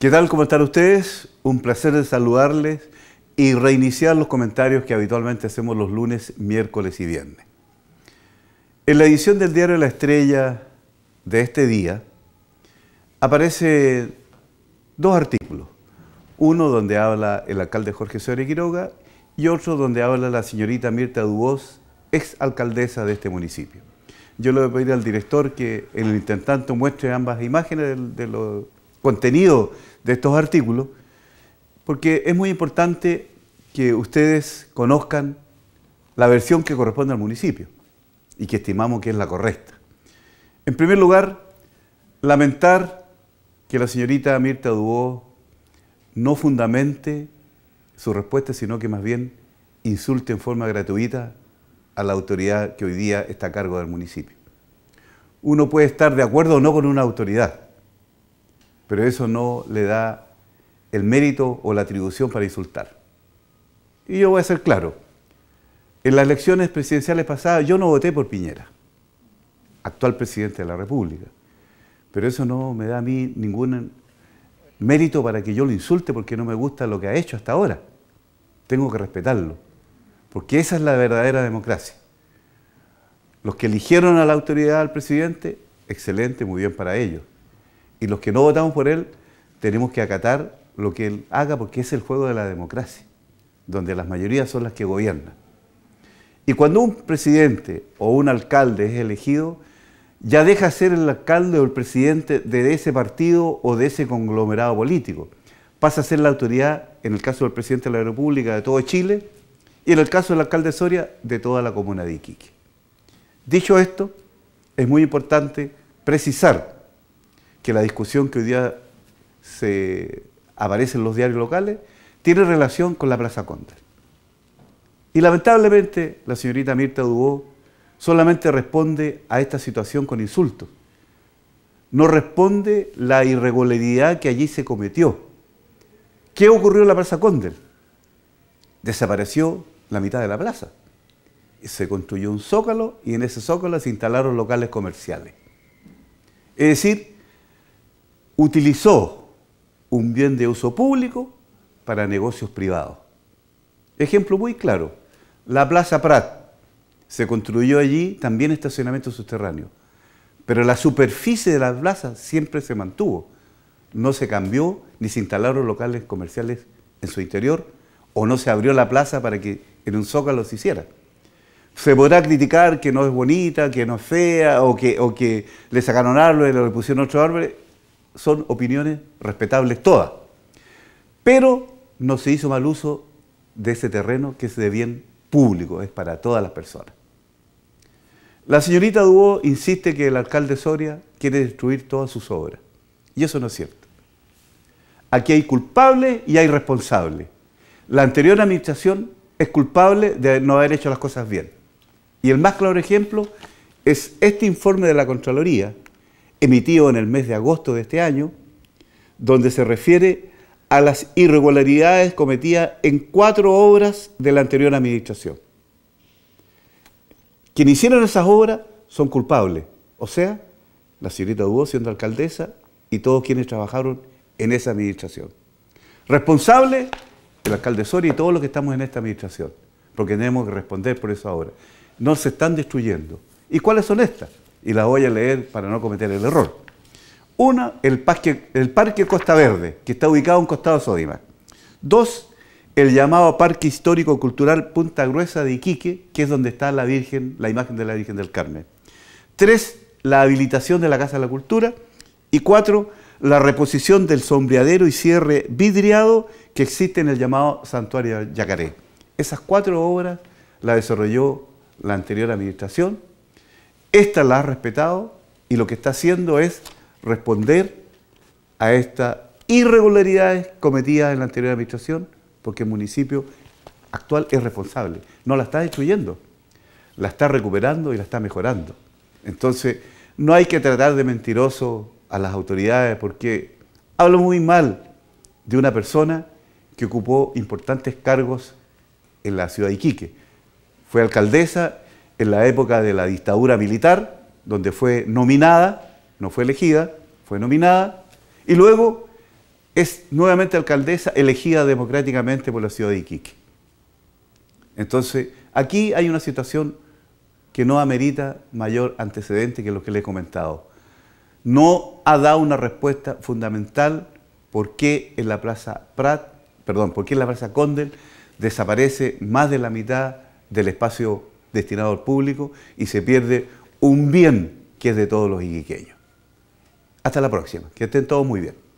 ¿Qué tal? ¿Cómo están ustedes? Un placer de saludarles y reiniciar los comentarios que habitualmente hacemos los lunes, miércoles y viernes. En la edición del Diario La Estrella de este día aparecen dos artículos. Uno donde habla el alcalde Jorge Soria Quiroga y otro donde habla la señorita Mirta Dubois, ex alcaldesa de este municipio. Yo le voy a pedir al director que en el intentanto muestre ambas imágenes de los contenidos de estos artículos, porque es muy importante que ustedes conozcan la versión que corresponde al municipio y que estimamos que es la correcta. En primer lugar, lamentar que la señorita Mirta Dubó no fundamente su respuesta, sino que más bien insulte en forma gratuita a la autoridad que hoy día está a cargo del municipio. Uno puede estar de acuerdo o no con una autoridad, pero eso no le da el mérito o la atribución para insultar. Y yo voy a ser claro, en las elecciones presidenciales pasadas yo no voté por Piñera, actual presidente de la República, pero eso no me da a mí ningún mérito para que yo lo insulte porque no me gusta lo que ha hecho hasta ahora. Tengo que respetarlo, porque esa es la verdadera democracia. Los que eligieron a la autoridad al presidente, excelente, muy bien para ellos y los que no votamos por él, tenemos que acatar lo que él haga porque es el juego de la democracia, donde las mayorías son las que gobiernan. Y cuando un presidente o un alcalde es elegido, ya deja de ser el alcalde o el presidente de ese partido o de ese conglomerado político. Pasa a ser la autoridad, en el caso del presidente de la República, de todo Chile, y en el caso del alcalde de Soria, de toda la comuna de Iquique. Dicho esto, es muy importante precisar la discusión que hoy día se aparece en los diarios locales tiene relación con la Plaza Condal. Y lamentablemente la señorita Mirta Dubó solamente responde a esta situación con insultos. No responde la irregularidad que allí se cometió. ¿Qué ocurrió en la Plaza Condel? Desapareció la mitad de la plaza. Se construyó un zócalo y en ese zócalo se instalaron locales comerciales. Es decir, utilizó un bien de uso público para negocios privados. Ejemplo muy claro, la Plaza Prat. Se construyó allí también estacionamiento subterráneo, pero la superficie de la plaza siempre se mantuvo. No se cambió ni se instalaron locales comerciales en su interior o no se abrió la plaza para que en un zócalo se hiciera. Se podrá criticar que no es bonita, que no es fea, o que, o que le sacaron árboles, le pusieron otro árbol, son opiniones respetables todas. Pero no se hizo mal uso de ese terreno que es de bien público, es para todas las personas. La señorita Dubó insiste que el alcalde Soria quiere destruir todas sus obras. Y eso no es cierto. Aquí hay culpable y hay responsable. La anterior administración es culpable de no haber hecho las cosas bien. Y el más claro ejemplo es este informe de la Contraloría, emitido en el mes de agosto de este año, donde se refiere a las irregularidades cometidas en cuatro obras de la anterior administración. Quienes hicieron esas obras son culpables, o sea, la señorita Hugo siendo alcaldesa y todos quienes trabajaron en esa administración. Responsable, el alcalde Soria y todos los que estamos en esta administración, porque tenemos que responder por eso ahora. No se están destruyendo. ¿Y cuáles son estas? y la voy a leer para no cometer el error. Una, el parque, el parque Costa Verde, que está ubicado en Costado Sodima. Dos, el llamado Parque Histórico Cultural Punta Gruesa de Iquique, que es donde está la Virgen, la imagen de la Virgen del Carmen. Tres, la habilitación de la Casa de la Cultura. Y cuatro, la reposición del sombreadero y cierre vidriado que existe en el llamado Santuario Yacaré. Esas cuatro obras las desarrolló la anterior administración esta la ha respetado y lo que está haciendo es responder a estas irregularidades cometidas en la anterior administración, porque el municipio actual es responsable. No la está destruyendo, la está recuperando y la está mejorando. Entonces, no hay que tratar de mentiroso a las autoridades porque hablo muy mal de una persona que ocupó importantes cargos en la ciudad de Iquique. Fue alcaldesa en la época de la dictadura militar, donde fue nominada, no fue elegida, fue nominada, y luego es nuevamente alcaldesa elegida democráticamente por la ciudad de Iquique. Entonces, aquí hay una situación que no amerita mayor antecedente que lo que le he comentado. No ha dado una respuesta fundamental por qué en la Plaza Prat, perdón, por qué en la Plaza Condel desaparece más de la mitad del espacio destinado al público y se pierde un bien que es de todos los iquiqueños. Hasta la próxima, que estén todos muy bien.